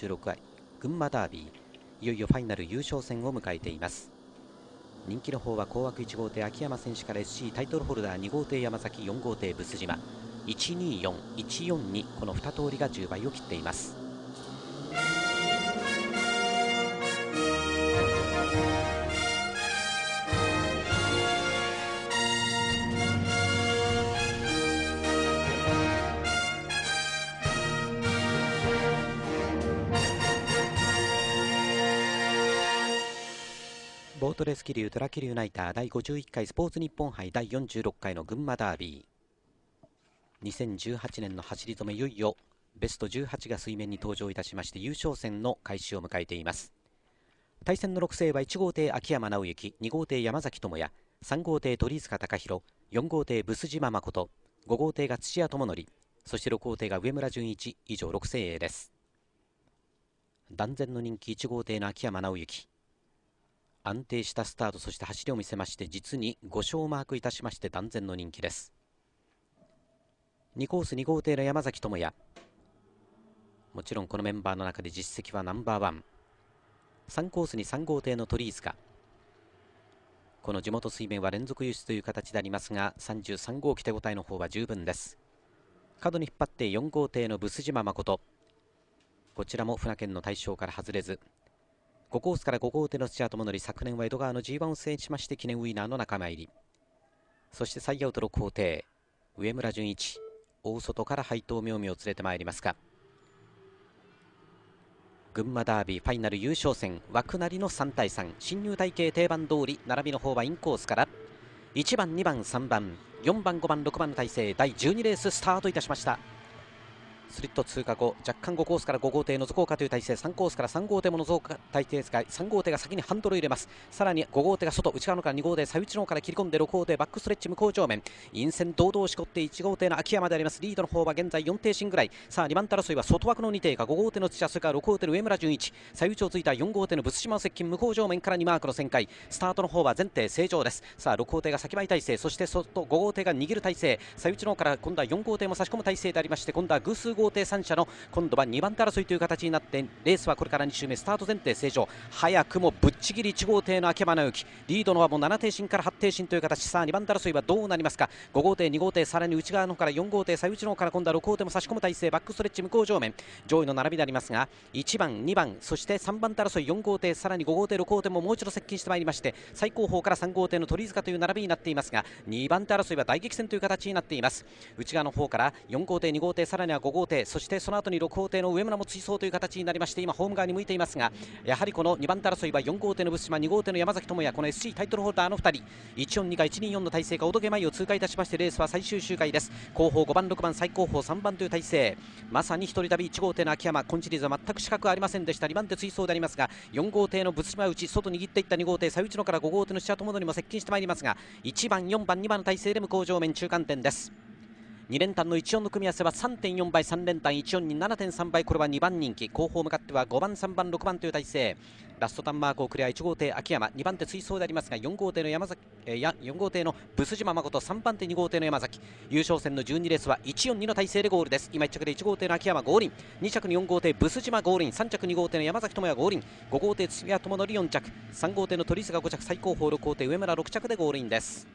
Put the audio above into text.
46回群馬ダービーいよいよファイナル優勝戦を迎えています人気の方は高枠1号艇秋山選手から SC タイトルホルダー2号艇山崎4号艇ブス島124142この2通りが10倍を切っていますボートレース桐生虎桐生ナイター第51回スポーツ日本杯第46回の群馬ダービー2018年の走り初めいよいよベスト18が水面に登場いたしまして優勝戦の開始を迎えています対戦の6星は1号艇秋山直之2号艇山崎智也3号艇鳥塚貴弘4号艇ブス島誠5号艇が土屋智則そして6号艇が上村淳一以上6星 A です断然の人気1号艇の秋山直之安定したスタートそして走りを見せまして実に5勝をマークいたしまして断然の人気です2コース2号艇の山崎智也もちろんこのメンバーの中で実績はナンバーワン3コースに3号艇の鳥居塚この地元水面は連続輸出という形でありますが33号機手応えの方は十分です角に引っ張って4号艇のブス島誠こちらも船券の対象から外れず5コースから5号手の土屋智則昨年は江戸川の G1 を制しまして記念ウィナーの仲間入りそして最アト6号艇上村純一大外から配当妙味を連れてまいりますが群馬ダービーファイナル優勝戦枠なりの3対3新入体系定番通り並びの方はインコースから1番2番3番4番5番6番の体制第12レーススタートいたしました。スリット通過後若干5コースから5号艇のぞこうかという体勢3コースから3号艇ものぞか体勢ですが3号艇が先にハンドルを入れますさらに5号艇が外内側のから2号艇左内の方から切り込んで6号艇バックストレッチ向こう正面陰線堂々しこって1号艇の秋山でありますリードの方は現在4艇身ぐらいさあ2番手争いは外枠の2艇が5号艇の土屋それから6号艇の上村純一左内をついた4号艇の仏島の接近向こう正面から2マークの旋回スタートの方は全艇正常ですさあ6号艇が先ばい体勢そして外5号艇が逃げる体勢左内の方から今度は4号艇も差し込む体勢でありまして今度は偶数号艇3社の今度は2番手争いという形になってレースはこれから2周目スタート前提正常早くもぶっちぎり1号艇の秋葉直樹リードのはもう7艇身から8艇身という形さあ2番手争いはどうなりますか5号艇2号艇さらに内側の方から4号艇最内の方から今度は6号艇も差し込む体勢バックストレッチ向こう上面上位の並びでありますが1番2番そして3番手争い4号艇さらに5号艇6号艇ももう一度接近してまいりまして最後方から3号艇の鳥塚という並びになっていますが2番手争いは大激戦という形になっています内側の方から4号艇2号艇さらには5号艇艇そしてその後に6号艇の上村も追走という形になりまして今ホーム側に向いていますがやはりこの2番手争いは4号艇の物島2号艇の山崎智也この SC タイトルホルダーの2人142か124の体制がおどけ前を通過いたしましてレースは最終周回です後方5番6番最後方3番という体制まさに1人旅1号艇の秋山今シリーズは全く資格ありませんでした2番手追走でありますが4号艇の物島内外握っていった2号艇佐内野から5号艇の下友野にも接近してまいりますが1番4番2番の体制で向こう上面中間点です。2連単の14の組み合わせは3.4倍3連単14に7.3倍これは2番人気後方向かっては5番3番6番という体勢ラストターンマークをクリア1号艇秋山2番手追走でありますが4号艇の山崎、えー、4号艇のブス島誠3番手2号艇の山崎優勝戦の12レースは142の体勢でゴールです今1着で1号艇の秋山ゴーリン2着に4号艇ブス島ゴーリン3着2号艇の山崎智也ゴーリン5号艇土屋智則4着3号艇の鳥栖が5着最高峰6号艇上村6着でゴールインです